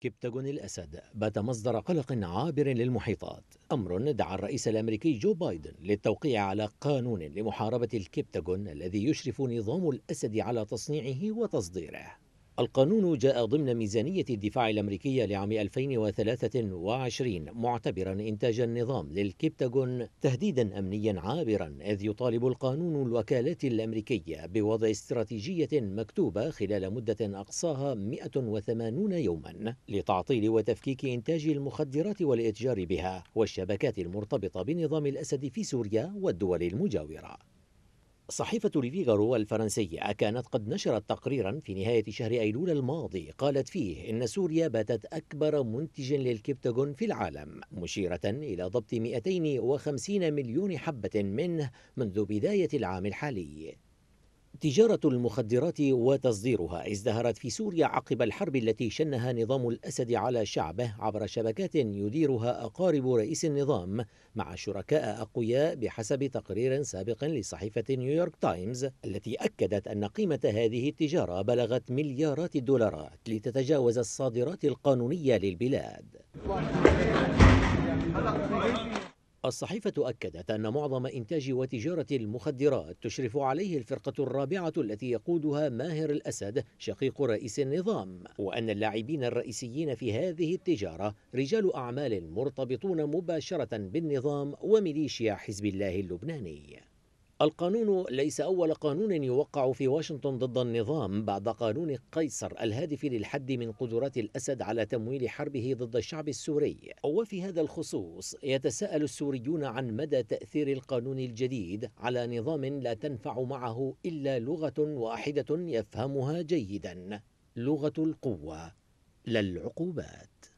كبتاغون الأسد بات مصدر قلق عابر للمحيطات أمر دعا الرئيس الأمريكي جو بايدن للتوقيع على قانون لمحاربة الكبتاغون الذي يشرف نظام الأسد على تصنيعه وتصديره القانون جاء ضمن ميزانية الدفاع الأمريكية لعام 2023 معتبرا إنتاج النظام للكبتاغون تهديدا أمنيا عابرا إذ يطالب القانون الوكالات الأمريكية بوضع استراتيجية مكتوبة خلال مدة أقصاها 180 يوما لتعطيل وتفكيك إنتاج المخدرات والإتجار بها والشبكات المرتبطة بنظام الأسد في سوريا والدول المجاورة صحيفة ليفيغارو الفرنسية كانت قد نشرت تقريرا في نهاية شهر أيلول الماضي قالت فيه إن سوريا باتت أكبر منتج للكبتاغون في العالم مشيرة إلى ضبط 250 مليون حبة منه منذ بداية العام الحالي تجارة المخدرات وتصديرها ازدهرت في سوريا عقب الحرب التي شنها نظام الأسد على شعبه عبر شبكات يديرها أقارب رئيس النظام مع شركاء أقوياء بحسب تقرير سابق لصحيفة نيويورك تايمز التي أكدت أن قيمة هذه التجارة بلغت مليارات الدولارات لتتجاوز الصادرات القانونية للبلاد الصحيفة أكدت أن معظم إنتاج وتجارة المخدرات تشرف عليه الفرقة الرابعة التي يقودها ماهر الأسد شقيق رئيس النظام وأن اللاعبين الرئيسيين في هذه التجارة رجال أعمال مرتبطون مباشرة بالنظام وميليشيا حزب الله اللبناني القانون ليس أول قانون يوقع في واشنطن ضد النظام بعد قانون قيصر الهادف للحد من قدرات الأسد على تمويل حربه ضد الشعب السوري وفي هذا الخصوص يتساءل السوريون عن مدى تأثير القانون الجديد على نظام لا تنفع معه إلا لغة واحدة يفهمها جيدا لغة القوة لا العقوبات